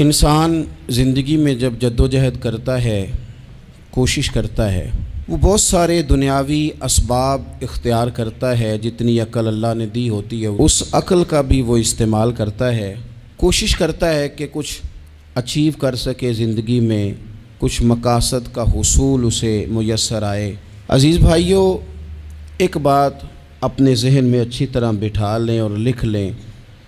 इंसान ज़िंदगी में जब जद्दोजहद करता है कोशिश करता है वो बहुत सारे दुनियावी इसबाब इख्तियार करता है जितनी अकल अल्लाह ने दी होती है उस अकल का भी वो इस्तेमाल करता है कोशिश करता है कि कुछ अचीव कर सके ज़िंदगी में कुछ मकासद का हसूल उसे मैसर आए अज़ीज़ भाइयों एक बात अपने जहन में अच्छी तरह बिठा लें और लिख लें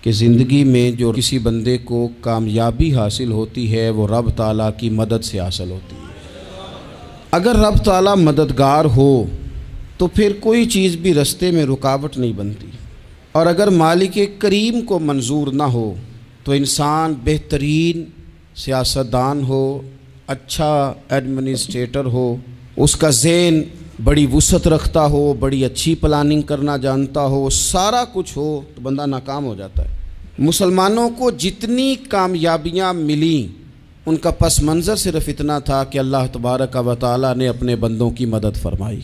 कि ज़िंदगी में जो किसी बंदे को कामयाबी हासिल होती है वो रब ताला की मदद से हासिल होती है अगर रब ताला मददगार हो तो फिर कोई चीज़ भी रस्ते में रुकावट नहीं बनती और अगर मालिक करीम को मंजूर ना हो तो इंसान बेहतरीन सियासतदान हो अच्छा एडमिनिस्ट्रेटर हो उसका जेन बड़ी वसत रखता हो बड़ी अच्छी प्लानिंग करना जानता हो सारा कुछ हो तो बंदा नाकाम हो जाता है मुसलमानों को जितनी कामयाबियाँ मिली उनका पस मंज़र सिर्फ इतना था कि अल्लाह तबारक व ताली ने अपने बंदों की मदद फरमाई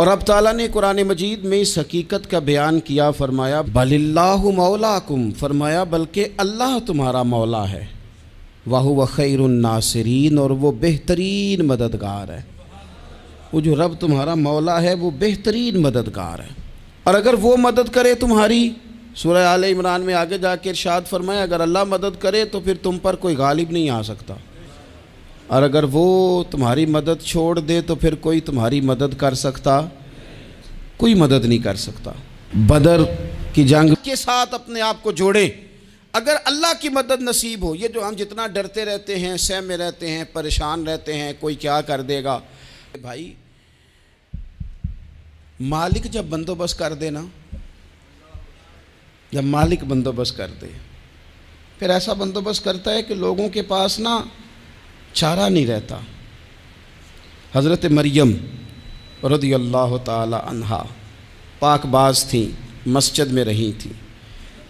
और अब ताला ने कुरान मजीद में इस हकीकत का बयान किया फरमाया मौला मौलाकुम फरमाया बल्कि अल्लाह तुम्हारा मौला है वाह वख़ैर नासरीन और वो बेहतरीन मददगार है वो जो रब तुम्हारा मौला है वो बेहतरीन मददगार है और अगर वो मदद करे तुम्हारी सूर्य आल इमरान में आगे जाके इरशाद फरमाए अगर अल्लाह मदद करे तो फिर तुम पर कोई गालिब नहीं आ सकता और अगर वो तुम्हारी मदद छोड़ दे तो फिर कोई तुम्हारी मदद कर सकता कोई मदद नहीं कर सकता बदर की जंग के साथ अपने आप को जोड़े अगर अल्लाह की मदद नसीब हो ये जो हम जितना डरते रहते हैं सहमे रहते हैं परेशान रहते हैं कोई क्या कर देगा भाई मालिक जब बंदोबस्त कर दे ना जब मालिक बंदोबस्त कर दे फिर ऐसा बंदोबस्त करता है कि लोगों के पास ना चारा नहीं रहता हज़रत मरियम रदी अल्लाह तहा पाकबाज थी मस्जिद में रही थी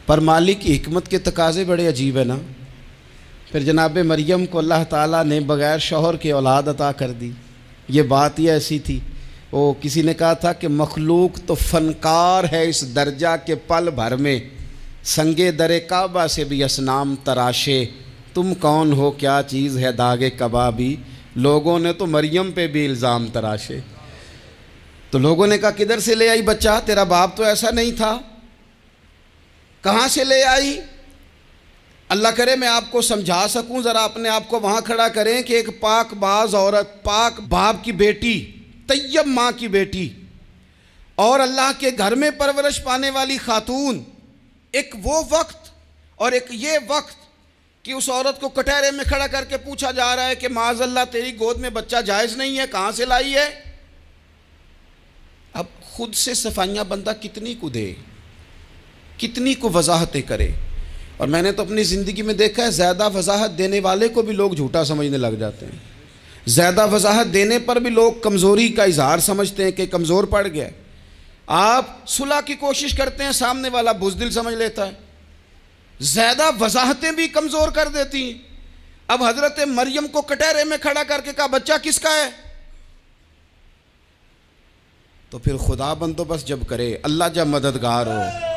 पर मालिक की हमत के तकाजे बड़े अजीब है ना फिर जनाब मरियम को अल्लाह ताला ने बग़ैर शोहर के औलाद अता कर दी ये बात ही ऐसी थी ओ किसी ने कहा था कि मखलूक तो फनकार है इस दर्जा के पल भर में संगे दर काबा से भी असनाम तराशे तुम कौन हो क्या चीज़ है दागे कबाबी लोगों ने तो मरियम पे भी इल्ज़ाम तराशे तो लोगों ने कहा किधर से ले आई बच्चा तेरा बाप तो ऐसा नहीं था कहाँ से ले आई अल्लाह करे मैं आपको समझा सकूं ज़रा अपने आप को वहाँ खड़ा करें कि एक पाक बाज औरत पाक बाप की बेटी तैयब माँ की बेटी और अल्लाह के घर में परवरिश पाने वाली खातून एक वो वक्त और एक ये वक्त कि उस औरत को कटहरे में खड़ा करके पूछा जा रहा है कि माजल्ला तेरी गोद में बच्चा जायज़ नहीं है कहाँ से लाई है अब खुद से सफाइयाँ बंदा कितनी को दे कितनी को वजाहतें करे और मैंने तो अपनी ज़िंदगी में देखा है ज़्यादा वजाहत देने वाले को भी लोग झूठा समझने लग जाते हैं ज़्यादा वजाहत देने पर भी लोग कमज़ोरी का इजहार समझते हैं कि कमज़ोर पड़ गया आप सुलह की कोशिश करते हैं सामने वाला बुजदिल समझ लेता है ज़्यादा वजाहतें भी कमज़ोर कर देती हैं अब हज़रत मरियम को कटहरे में खड़ा करके कहा बच्चा किसका है तो फिर खुदा बंदोबस्त जब करे अल्लाह जब मददगार हो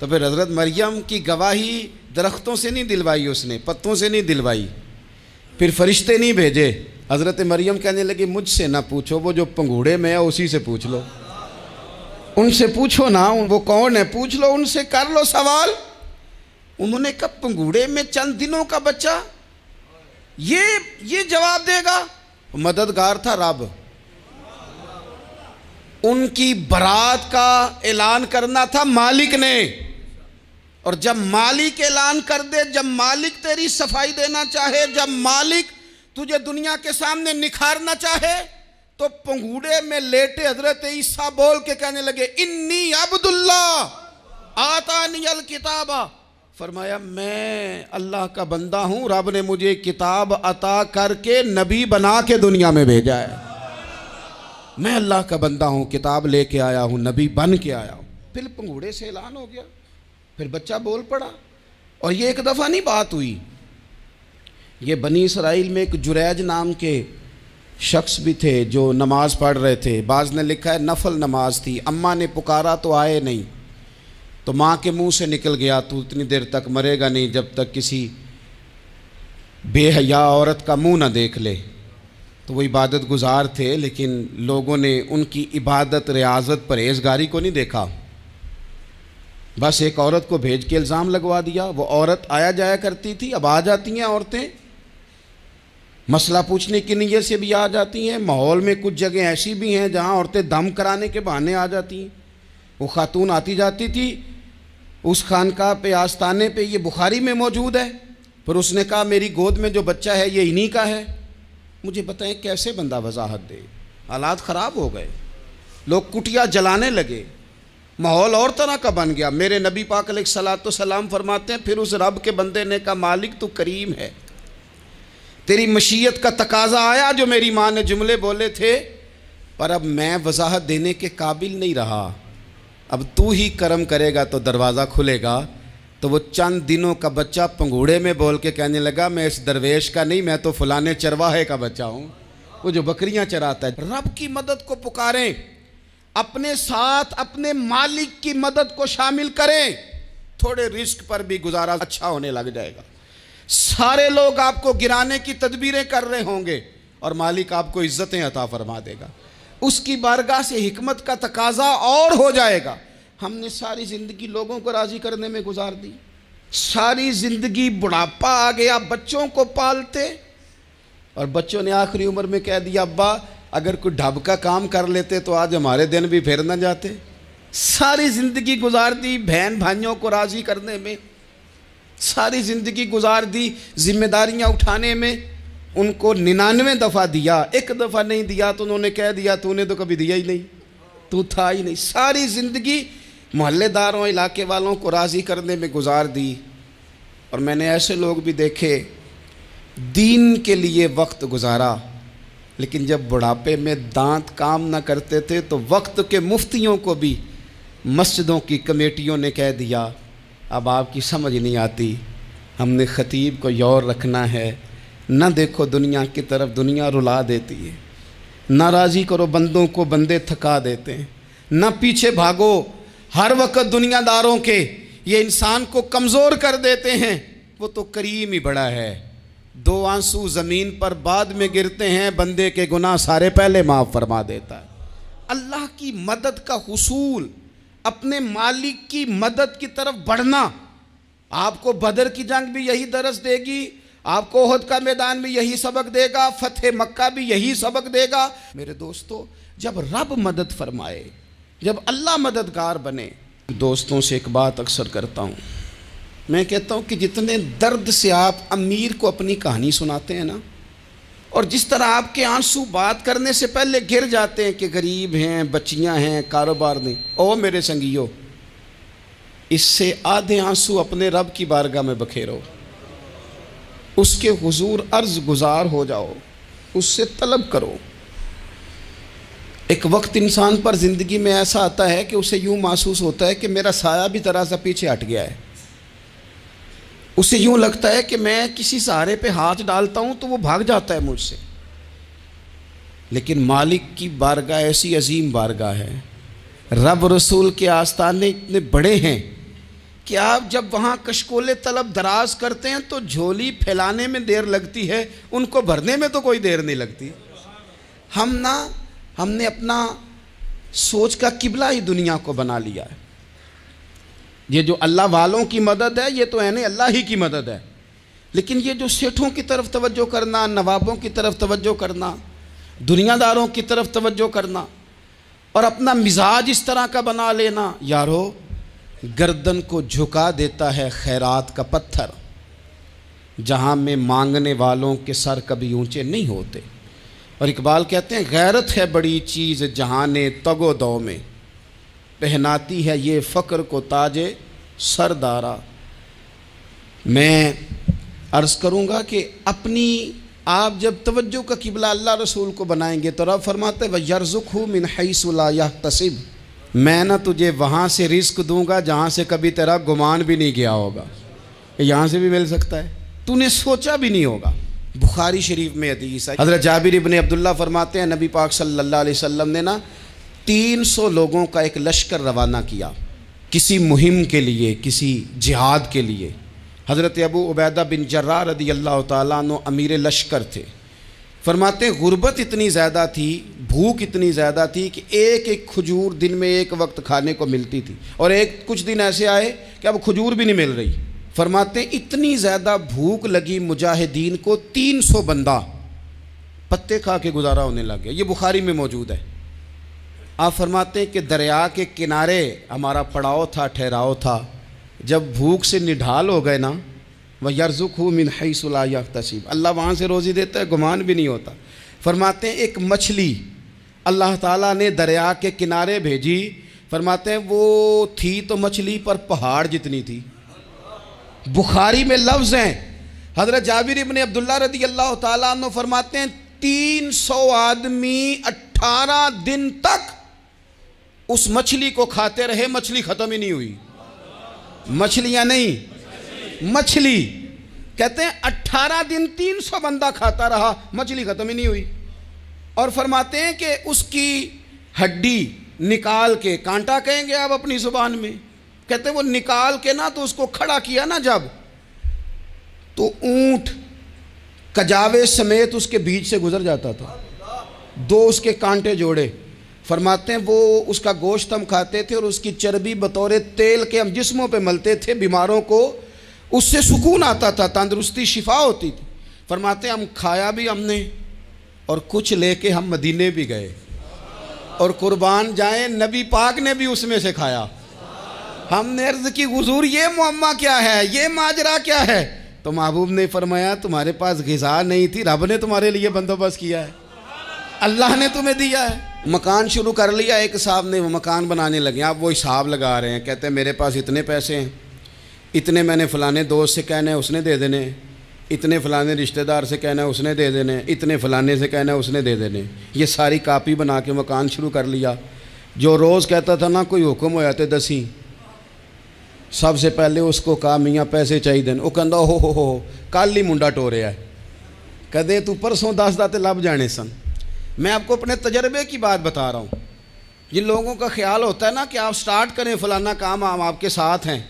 तो फिर हज़रत मरियम की गवाही दरख्तों से नहीं दिलवाई उसने पत्तों से नहीं दिलवाई फिर फरिश्ते नहीं भेजे हज़रत मरियम कहने लगी मुझसे ना पूछो वो जो पंगूड़े में है उसी से पूछ लो उनसे पूछो ना वो कौन है पूछ लो उनसे कर लो सवाल उन्होंने कहा पंगूड़े में चंद दिनों का बच्चा ये ये जवाब देगा मददगार था रब उनकी बारात का ऐलान करना था मालिक ने और जब मालिक ऐलान कर दे जब मालिक तेरी सफाई देना चाहे जब मालिक तुझे दुनिया के सामने निखारना चाहे तो पंगूड़े में लेटे हजरत ईसा बोल के कहने लगे इन्नी अब्दुल्ला आता नियल किताब फरमाया मैं अल्लाह का बंदा हूं रब ने मुझे किताब अता करके नबी बना के दुनिया में भेजा है मैं अल्लाह का बंदा हूं किताब लेके आया हूँ नबी बन के आया हूँ फिर पंगूड़े से ऐलान हो गया फिर बच्चा बोल पड़ा और ये एक दफ़ा नहीं बात हुई ये बनी इसराइल में एक जुरैज नाम के शख्स भी थे जो नमाज़ पढ़ रहे थे बाज़ ने लिखा है नफल नमाज थी अम्मा ने पुकारा तो आए नहीं तो माँ के मुंह से निकल गया तू इतनी देर तक मरेगा नहीं जब तक किसी बेहया औरत का मुंह ना देख ले तो वो इबादत गुजार थे लेकिन लोगों ने उनकी इबादत रियाजत परहेजगारी को नहीं देखा बस एक औरत को भेज के इल्ज़ाम लगवा दिया वो औरत आया जाया करती थी अब आ जाती हैं औरतें मसला पूछने की नीयत से भी आ जाती हैं माहौल में कुछ जगह ऐसी भी हैं जहाँ औरतें दम कराने के बहाने आ जाती हैं वो खातून आती जाती थी उस खानका पे आस्ताने पे ये बुखारी में मौजूद है पर उसने कहा मेरी गोद में जो बच्चा है ये इन्हीं का है मुझे बताएं कैसे बंदा वजाहत दे हालात ख़राब हो गए लोग कुटिया जलाने लगे माहौल और तरह का बन गया मेरे नबी पाक सलात सलाम फरमाते हैं फिर उस रब के बंदे ने कहा मालिक तो करीम है तेरी मशीयत का तकाजा आया जो मेरी माँ ने जुमले बोले थे पर अब मैं वजाहत देने के काबिल नहीं रहा अब तू ही कर्म करेगा तो दरवाज़ा खुलेगा तो वो चंद दिनों का बच्चा पंगूड़े में बोल के कहने लगा मैं इस दरवेश का नहीं मैं तो फलाने चरवाहे का बच्चा हूँ वो जो बकरियाँ चराता है रब की मदद को पुकारें अपने साथ अपने मालिक की मदद को शामिल करें थोड़े रिस्क पर भी गुजारा अच्छा होने लग जाएगा सारे लोग आपको गिराने की तदबीरें कर रहे होंगे और मालिक आपको इज्जतें अता फरमा देगा उसकी बारगाह से हमत का तकाजा और हो जाएगा हमने सारी ज़िंदगी लोगों को राज़ी करने में गुजार दी सारी ज़िंदगी बुढ़ापा आ गया बच्चों को पालते और बच्चों ने आखिरी उम्र में कह दिया अब्बा अगर कोई ढब का काम कर लेते तो आज हमारे दिन भी फिर ना जाते सारी ज़िंदगी गुजार दी बहन भाइयों को राज़ी करने में सारी ज़िंदगी गुजार दी जिम्मेदारियां उठाने में उनको निन्यानवे दफ़ा दिया एक दफ़ा नहीं दिया तो उन्होंने कह दिया तूने तो कभी दिया ही नहीं तू था ही नहीं सारी ज़िंदगी मोहल्लेदारों इलाके वालों को राज़ी करने में गुजार दी और मैंने ऐसे लोग भी देखे दीन के लिए वक्त गुजारा लेकिन जब बुढ़ापे में दांत काम ना करते थे तो वक्त के मुफ्तियों को भी मस्जिदों की कमेटियों ने कह दिया अब आपकी समझ नहीं आती हमने ख़तीब को यौर रखना है न देखो दुनिया की तरफ दुनिया रुला देती है नाराज़ी करो बंदों को बंदे थका देते हैं न पीछे भागो हर वक्त दुनियादारों के ये इंसान को कमज़ोर कर देते हैं वो तो करीम ही बड़ा है दो आंसू ज़मीन पर बाद में गिरते हैं बंदे के गुनाह सारे पहले माफ़ फरमा देता है अल्लाह की मदद का हसूल अपने मालिक की मदद की तरफ बढ़ना आपको बदर की जंग भी यही दरस देगी आपको हद का मैदान भी यही सबक देगा फतेह मक्का भी यही सबक देगा मेरे दोस्तों जब रब मदद फरमाए जब अल्लाह मददगार बने दोस्तों से एक बात अक्सर करता हूँ मैं कहता हूँ कि जितने दर्द से आप अमीर को अपनी कहानी सुनाते हैं ना और जिस तरह आपके आंसू बात करने से पहले गिर जाते हैं कि गरीब हैं बच्चियाँ हैं कारोबार नहीं ओ मेरे संगियो इससे आधे आंसू अपने रब की बारगाह में बखेरो उसके हुजूर अर्ज गुजार हो जाओ उससे तलब करो एक वक्त इंसान पर ज़िंदगी में ऐसा आता है कि उसे यूँ महसूस होता है कि मेरा साया भी तरह सा पीछे हट गया है उसे यूं लगता है कि मैं किसी सहारे पे हाथ डालता हूं तो वो भाग जाता है मुझसे लेकिन मालिक की बारगाह ऐसी अजीम बारगाह है रब रसूल के आस्थाने इतने बड़े हैं कि आप जब वहाँ कशकोले तलब दराज करते हैं तो झोली फैलाने में देर लगती है उनको भरने में तो कोई देर नहीं लगती हम ना हमने अपना सोच का किबला ही दुनिया को बना लिया है ये जो अल्लाह वालों की मदद है ये तो है नहीं अल्लाह ही की मदद है लेकिन ये जो सेठों की तरफ तवज्जो करना नवाबों की तरफ तवज्जो करना दुनियादारों की तरफ तवज्जो करना और अपना मिजाज इस तरह का बना लेना यारो गर्दन को झुका देता है खैरात का पत्थर जहाँ में मांगने वालों के सर कभी ऊंचे नहीं होते और इकबाल कहते हैं गैरत है बड़ी चीज़ ने तगो दो में पहनाती है ये फ़क्र को ताजे सरदारा मैं अर्ज़ करूँगा कि अपनी आप जब तवज्जो का किबला अल्लाह रसूल को बनाएंगे तो रब फरमाते वह यरजुक हूँ मिन हईसला तसिब मैं ना तुझे वहाँ से रिस्क दूंगा जहाँ से कभी तेरा गुमान भी नहीं गया होगा यहाँ से भी मिल सकता है तूने सोचा भी नहीं होगा बुखारी शरीफ में हदीस है हज़रत जाबिर इबन अब्दुल्ला फरमाते हैं नबी पाक सल्लल्लाहु अलैहि वसल्लम ने ना 300 लोगों का एक लश्कर रवाना किया किसी मुहिम के लिए किसी जिहाद के लिए हज़रत अबू उबैदा बिन जर्रा रदी अल्लाह तु अमीर लश्कर थे फरमाते गुर्बत इतनी ज़्यादा थी भूख इतनी ज़्यादा थी कि एक एक खजूर दिन में एक वक्त खाने को मिलती थी और एक कुछ दिन ऐसे आए कि अब खजूर भी नहीं मिल रही फरमाते इतनी ज़्यादा भूख लगी मुजाहिदीन को 300 बंदा पत्ते खा के गुजारा होने लग गया ये बुखारी में मौजूद है आप फरमाते हैं कि दरिया के किनारे हमारा पड़ाव था ठहराव था जब भूख से निढाल हो गए ना वह यर्जुक हूँ मिन हईसला तसीब अल्लाह वहाँ से रोज़ी देता है गुमान भी नहीं होता फरमाते हैं एक मछली अल्लाह ताला ने दरिया के किनारे भेजी फरमाते हैं वो थी तो मछली पर पहाड़ जितनी थी बुखारी में लफ्ज़ हैं हज़रत जाविर इबन अब्दुल्ला रदी अल्लाह तु फरमाते हैं तीन सौ आदमी अट्ठारह दिन तक उस मछली को खाते रहे मछली ख़त्म ही नहीं हुई मछलियां नहीं मछली कहते हैं अट्ठारह दिन तीन सौ बंदा खाता रहा मछली ख़त्म ही नहीं हुई और फरमाते हैं कि उसकी हड्डी निकाल के कांटा कहेंगे आप अपनी ज़ुबान में कहते वो निकाल के ना तो उसको खड़ा किया ना जब तो ऊंट कजावे समेत उसके बीच से गुजर जाता था दो उसके कांटे जोड़े फरमाते हैं वो उसका गोश्त हम खाते थे और उसकी चर्बी बतौर तेल के हम जिस्मों पे मलते थे बीमारों को उससे सुकून आता था तंदरुस्ती शिफा होती थी फरमाते हम खाया भी हमने और कुछ लेके हम मदीने भी गए और कुर्बान जाए नबी पाक ने भी उसमें से खाया हमने अर्ज की गुजूर ये मम्मा क्या है ये माजरा क्या है तो महबूब ने फरमाया तुम्हारे पास गजा नहीं थी रब ने तुम्हारे लिए बंदोबस्त किया है अल्लाह ने तुम्हें दिया है मकान शुरू कर लिया एक साहब ने वो मकान बनाने लगे आप वो हिसाब लगा रहे हैं कहते हैं मेरे पास इतने पैसे हैं इतने मैंने फ़लाने दोस्त से कहना है उसने दे देने इतने फ़लाने रिश्तेदार से कहना है उसने दे देने इतने फ़लाने से कहना है उसने दे देने ये सारी कापी बना के मकान शुरू कर लिया जो रोज़ कहता था ना कोई हुक्म हो जाते तो दसी सबसे पहले उसको कहा मियाँ पैसे चाहिए वो कहता हो हो हो कल ही मुंडा टोरिया कदे तू परसों दस दाते लभ जाने सन मैं आपको अपने तजर्बे की बात बता रहा हूँ जिन लोगों का ख्याल होता है ना कि आप स्टार्ट करें फ़लाना काम हम आपके साथ हैं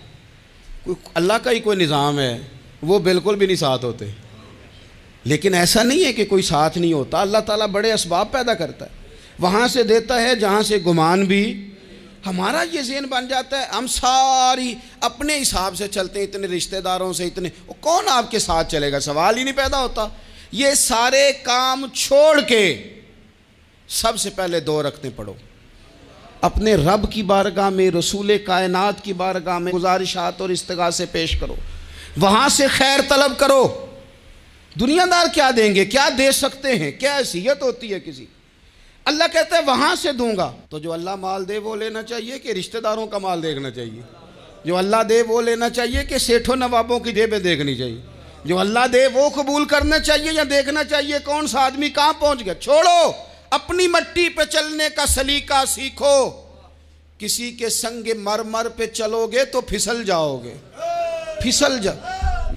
कोई अल्लाह का ही कोई निज़ाम है वो बिल्कुल भी नहीं साथ होते लेकिन ऐसा नहीं है कि कोई साथ नहीं होता अल्लाह ताला बड़े इसबाब पैदा करता है वहाँ से देता है जहाँ से गुमान भी हमारा ये जेन बन जाता है हम सारी अपने हिसाब से चलते हैं इतने रिश्तेदारों से इतने कौन आपके साथ चलेगा सवाल ही नहीं पैदा होता ये सारे काम छोड़ के सबसे पहले दो रखते पढ़ो अपने रब की बारगाह में रसूल कायनात की बारगाह में गुजारिशात और इस्तगा से पेश करो वहां से खैर तलब करो दुनियादार क्या देंगे क्या दे सकते हैं क्या हैसियत होती है किसी अल्लाह कहते हैं वहां से दूंगा तो जो अल्लाह माल दे वो लेना चाहिए कि रिश्तेदारों का माल देखना चाहिए जो अल्लाह दे वो लेना चाहिए कि सेठों नवाबों की जेबें देखनी चाहिए जो अल्लाह दे वो कबूल करना चाहिए या देखना चाहिए कौन सा आदमी कहाँ पहुँच गया छोड़ो अपनी मट्टी पे चलने का सलीका सीखो किसी के संग मरमर पे चलोगे तो फिसल जाओगे फिसल जा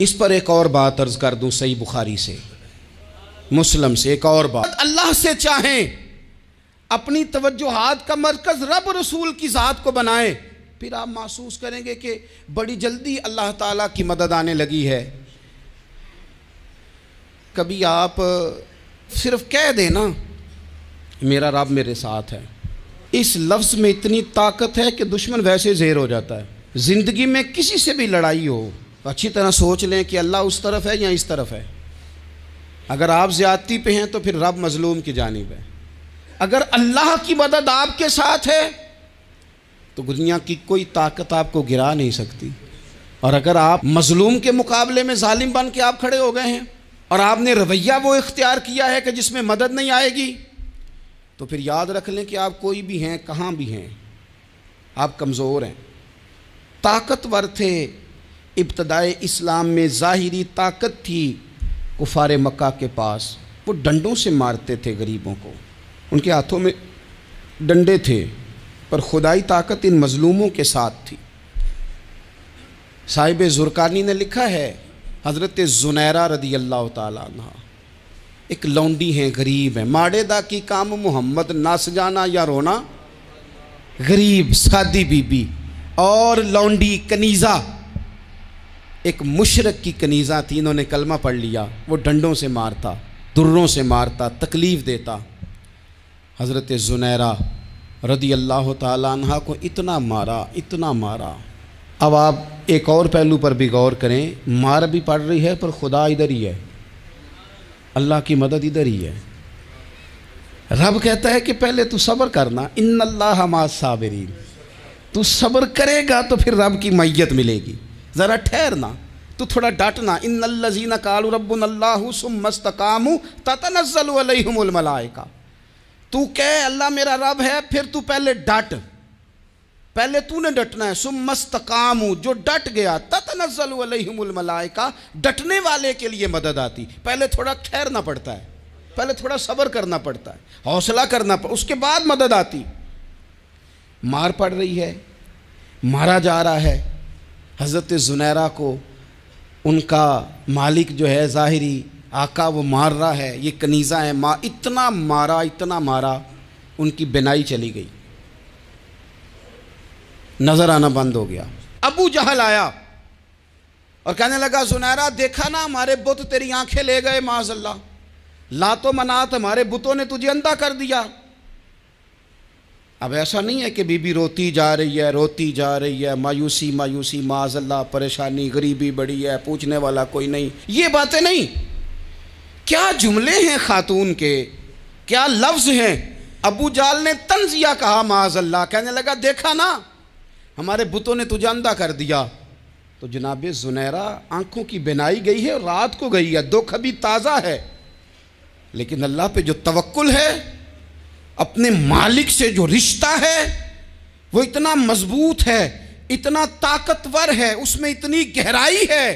इस पर एक और बात अर्ज कर दूं सही बुखारी से मुस्लिम से एक और बात अल्लाह से चाहें अपनी हाथ का मरकज़ रब रसूल की ज़ात को बनाएं फिर आप महसूस करेंगे कि बड़ी जल्दी अल्लाह ताला की मदद आने लगी है कभी आप सिर्फ कह देना मेरा रब मेरे साथ है इस लफ्ज़ में इतनी ताकत है कि दुश्मन वैसे जेर हो जाता है ज़िंदगी में किसी से भी लड़ाई हो तो अच्छी तरह सोच लें कि अल्लाह उस तरफ है या इस तरफ है अगर आप ज़्यादती पे हैं तो फिर रब मज़लूम की जानब है अगर अल्लाह की मदद आपके साथ है तो दुनिया की कोई ताकत आपको गिरा नहीं सकती और अगर आप मज़लूम के मुकाबले में ालिम बन के आप खड़े हो गए हैं और आपने रवैया वो इख्तियार किया है कि जिसमें मदद नहीं आएगी तो फिर याद रख लें कि आप कोई भी हैं कहाँ भी हैं आप कमज़ोर हैं ताकतवर थे इब्तदाए इस्लाम में ज़ाहरी ताकत थी कुफार मक्का के पास वो डंडों से मारते थे गरीबों को उनके हाथों में डंडे थे पर खुदाई ताकत इन मज़लूमों के साथ थी साहिब जुरकानी ने लिखा है हज़रत जुनैरा रदी अल्लाह तह एक लौंडी हैं गरीब हैं माड़े दा की काम मोहम्मद नस जाना या रोना गरीब सादी बीबी और लौंडी कनीज़ा एक मुशरक की कनीज़ा थी इन्होंने कलमा पढ़ लिया वो डंडों से मारता दुर्रों से मारता तकलीफ़ देता हज़रत जुनैरा रदी अल्लाह तहा को इतना मारा इतना मारा अब आप एक और पहलू पर भी गौर करें मार भी पड़ रही है पर खुदा इधर ही है अल्लाह की मदद इधर ही है रब कहता है कि पहले तू सब्र करना इन अल्लाह हमा साबरीन तू सब्र करेगा तो फिर रब की मैत मिलेगी ज़रा ठहरना तो थोड़ा डांटना इन अल्लाजीना कालू रबुन अल्लाह सुम का तू कह अल्लाह मेरा रब है फिर तू पहले डांट पहले तूने डटना है सुमस्तकाम जो डट गया तत का डटने वाले के लिए मदद आती पहले थोड़ा ठहरना पड़ता है पहले थोड़ा सब्र करना पड़ता है हौसला करना पड़ता उसके बाद मदद आती मार पड़ रही है मारा जा रहा है हज़रत जुनैरा को उनका मालिक जो है ज़ाहरी आका वो मार रहा है ये कनीज़ा है माँ इतना मारा इतना मारा उनकी बिनाई चली गई नज़र आना बंद हो गया अबू जहल आया और कहने लगा सुनहरा देखा ना हमारे बुत तेरी आंखें ले गए माजल्ला लातो मनात हमारे बुतों ने तुझे अंधा कर दिया अब ऐसा नहीं है कि बीबी रोती जा रही है रोती जा रही है मायूसी मायूसी माजल्ला परेशानी गरीबी बड़ी है पूछने वाला कोई नहीं ये बातें नहीं क्या जुमले हैं खातून के क्या लफ्ज़ हैं अबू जाल ने तंजिया कहा माजल्ला कहने लगा देखा ना हमारे बुतों ने तुझे अंधा कर दिया तो जनाब जुनैरा आंखों की बनाई गई है रात को गई है दुख अभी ताज़ा है लेकिन अल्लाह पे जो तवक्ल है अपने मालिक से जो रिश्ता है वो इतना मजबूत है इतना ताकतवर है उसमें इतनी गहराई है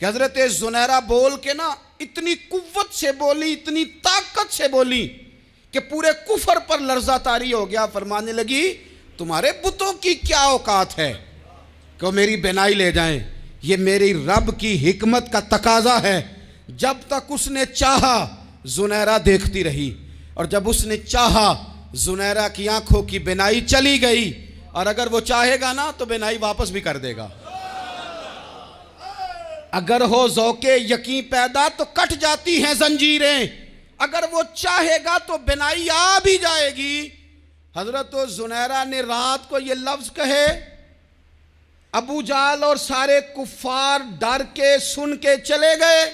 कि हजरत जुनैरा बोल के ना इतनी कुत से बोली इतनी ताकत से बोली कि पूरे कुफर पर लर्जा तारी हो गया फरमाने लगी तुम्हारे बुतों की क्या औकात है कि मेरी बेनाई ले जाएं ये मेरी रब की हिकमत का तकाजा है जब तक उसने चाहा जुनैरा देखती रही और जब उसने चाहा जुनैरा की आंखों की बेनाई चली गई और अगर वो चाहेगा ना तो बेनाई वापस भी कर देगा अगर हो जोके यकीन पैदा तो कट जाती हैं जंजीरें अगर वो चाहेगा तो बेनाई आ भी जाएगी हजरत जुनैरा ने रात को ये लफ्ज कहे अबू जाल और सारे कुफार डर के सुन के चले गए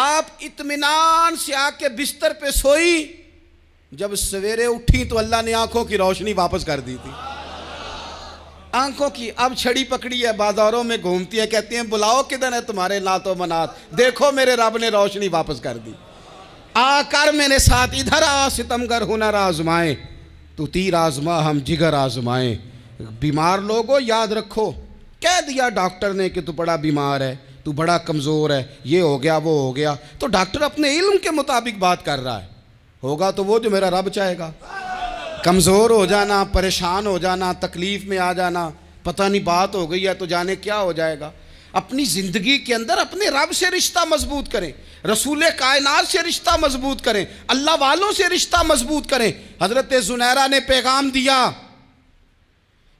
आप इतमान से आके बिस्तर पे सोई जब सवेरे उठी तो अल्लाह ने आंखों की रोशनी वापस कर दी थी आंखों की अब छड़ी पकड़ी है बाजारों में घूमती है कहती हैं बुलाओ किधर है तुम्हारे नातो मनात देखो मेरे रब ने रोशनी वापस कर दी आकर मेरे साथ इधर आ सितमगर हुनर आजमाएं तो तीर आजमा हम जिगर आजमाएं बीमार लोगों याद रखो कह दिया डॉक्टर ने कि तू बड़ा बीमार है तू बड़ा कमज़ोर है ये हो गया वो हो गया तो डॉक्टर अपने इल्म के मुताबिक बात कर रहा है होगा तो वो जो मेरा रब चाहेगा कमज़ोर हो जाना परेशान हो जाना तकलीफ़ में आ जाना पता नहीं बात हो गई है तो जाने क्या हो जाएगा अपनी ज़िंदगी के अंदर अपने रब से रिश्ता मजबूत करें रसूल कायनार से रिश्ता मजबूत करें अल्लाह वालों से रिश्ता मजबूत करें हज़रत जुनैरा ने पैगाम दिया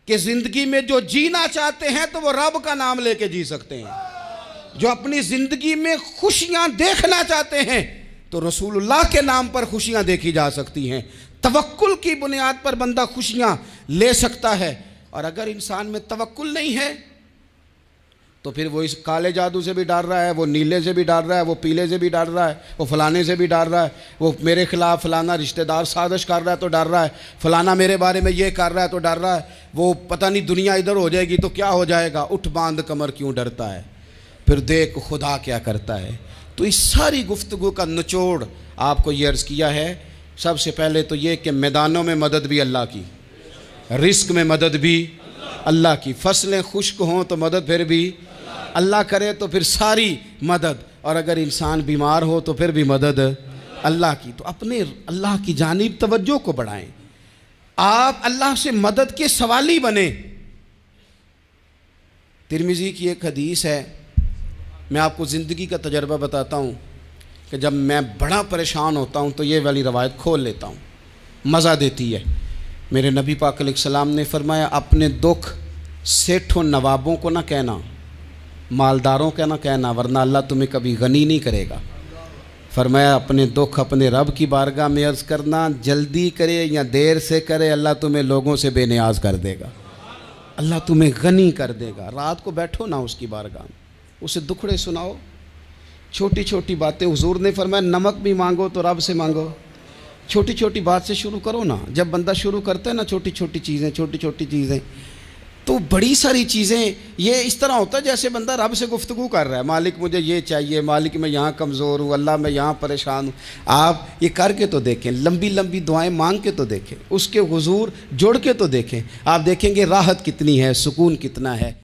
कि ज़िंदगी में जो जीना चाहते हैं तो वो रब का नाम लेके जी सकते हैं जो अपनी ज़िंदगी में खुशियां देखना चाहते हैं तो रसूलुल्लाह के नाम पर खुशियां देखी जा सकती हैं तवक्ल की बुनियाद पर बंदा खुशियां ले सकता है और अगर इंसान में तवक्ल नहीं है तो फिर वो इस काले जादू से भी डर रहा है वो नीले से भी डर रहा है वो पीले से भी डर रहा है वो फलाने से भी डर रहा है वो मेरे खिलाफ फलाना रिश्तेदार साजिश कर रहा है तो डर रहा है फलाना मेरे बारे में ये कर रहा है तो डर रहा है वो पता नहीं दुनिया इधर हो जाएगी तो क्या हो जाएगा उठ बांध कमर क्यों डरता है फिर देख खुदा क्या करता है तो इस सारी गुफ्तु का निचोड़ आपको ये अर्ज़ किया है सबसे पहले तो ये कि मैदानों में मदद भी अल्लाह की रिस्क में मदद भी अल्लाह की फसलें खुश्क हों तो मदद फिर भी अल्लाह करे तो फिर सारी मदद और अगर इंसान बीमार हो तो फिर भी मदद अल्लाह की तो अपने अल्लाह की जानब तवज्जो को बढ़ाएं आप अल्लाह से मदद के सवाली बने तिरमिजी की एक हदीस है मैं आपको ज़िंदगी का तजर्बा बताता हूँ कि जब मैं बड़ा परेशान होता हूँ तो ये वाली रवायत खोल लेता हूँ मज़ा देती है मेरे नबी पाक सलाम ने फरमाया अपने दुख सेठों नवाबों को ना कहना मालदारों का ना कहना वरना अल्लाह तुम्हें कभी गनी नहीं करेगा फरमाया अपने दुख अपने रब की बारगाह में अर्ज़ करना जल्दी करे या देर से करे अल्लाह तुम्हें लोगों से बेनियाज कर देगा अल्लाह तुम्हें गनी कर देगा रात को बैठो ना उसकी बारगाह में उसे दुखड़े सुनाओ छोटी छोटी बातें हुजूर ने फरमाया नमक भी मांगो तो रब से मांगो छोटी छोटी बात से शुरू करो ना जब बंदा शुरू करता है ना छोटी छोटी चीज़ें छोटी छोटी चीज़ें तो बड़ी सारी चीज़ें ये इस तरह होता है जैसे बंदा रब से गुफ्तु कर रहा है मालिक मुझे ये चाहिए मालिक मैं यहाँ कमज़ोर हूँ अल्लाह मैं यहाँ परेशान हूँ आप ये करके तो देखें लंबी लंबी दुआएं मांग के तो देखें उसके हजूर जोड़ के तो देखें आप देखेंगे राहत कितनी है सुकून कितना है